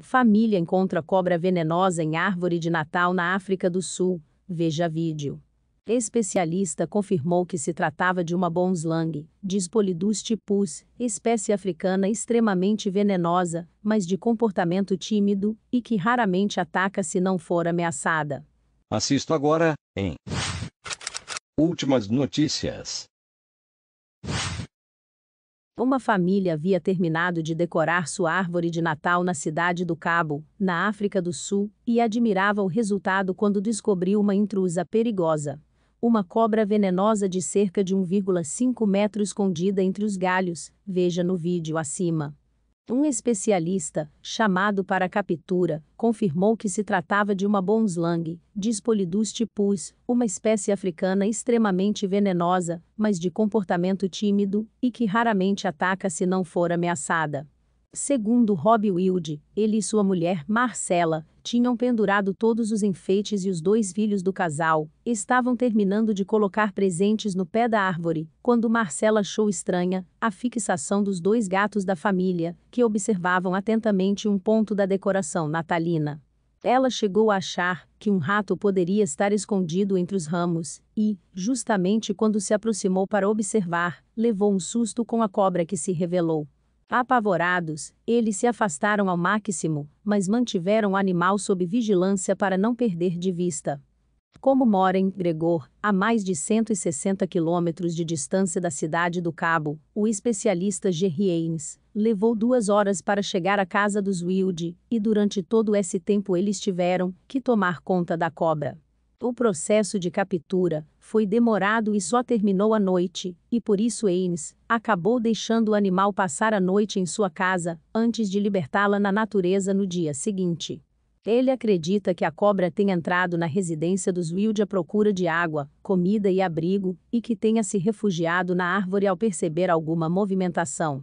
Família encontra cobra venenosa em árvore de Natal na África do Sul. Veja vídeo. Especialista confirmou que se tratava de uma bonslang, Dispolidus tipus, espécie africana extremamente venenosa, mas de comportamento tímido e que raramente ataca se não for ameaçada. Assisto agora em Últimas notícias. Uma família havia terminado de decorar sua árvore de Natal na cidade do Cabo, na África do Sul, e admirava o resultado quando descobriu uma intrusa perigosa. Uma cobra venenosa de cerca de 1,5 metro escondida entre os galhos, veja no vídeo acima. Um especialista, chamado para a captura, confirmou que se tratava de uma bonslang, Dispolidus tipus, uma espécie africana extremamente venenosa, mas de comportamento tímido, e que raramente ataca se não for ameaçada. Segundo Rob Wilde, ele e sua mulher, Marcela, tinham pendurado todos os enfeites e os dois filhos do casal estavam terminando de colocar presentes no pé da árvore, quando Marcela achou estranha a fixação dos dois gatos da família, que observavam atentamente um ponto da decoração natalina. Ela chegou a achar que um rato poderia estar escondido entre os ramos, e, justamente quando se aproximou para observar, levou um susto com a cobra que se revelou. Apavorados, eles se afastaram ao máximo, mas mantiveram o animal sob vigilância para não perder de vista. Como mora em Gregor, a mais de 160 quilômetros de distância da cidade do Cabo, o especialista Jerry Ames levou duas horas para chegar à casa dos Wilde, e durante todo esse tempo eles tiveram que tomar conta da cobra. O processo de captura foi demorado e só terminou à noite, e por isso Ames acabou deixando o animal passar a noite em sua casa, antes de libertá-la na natureza no dia seguinte. Ele acredita que a cobra tenha entrado na residência dos Wild à procura de água, comida e abrigo, e que tenha se refugiado na árvore ao perceber alguma movimentação.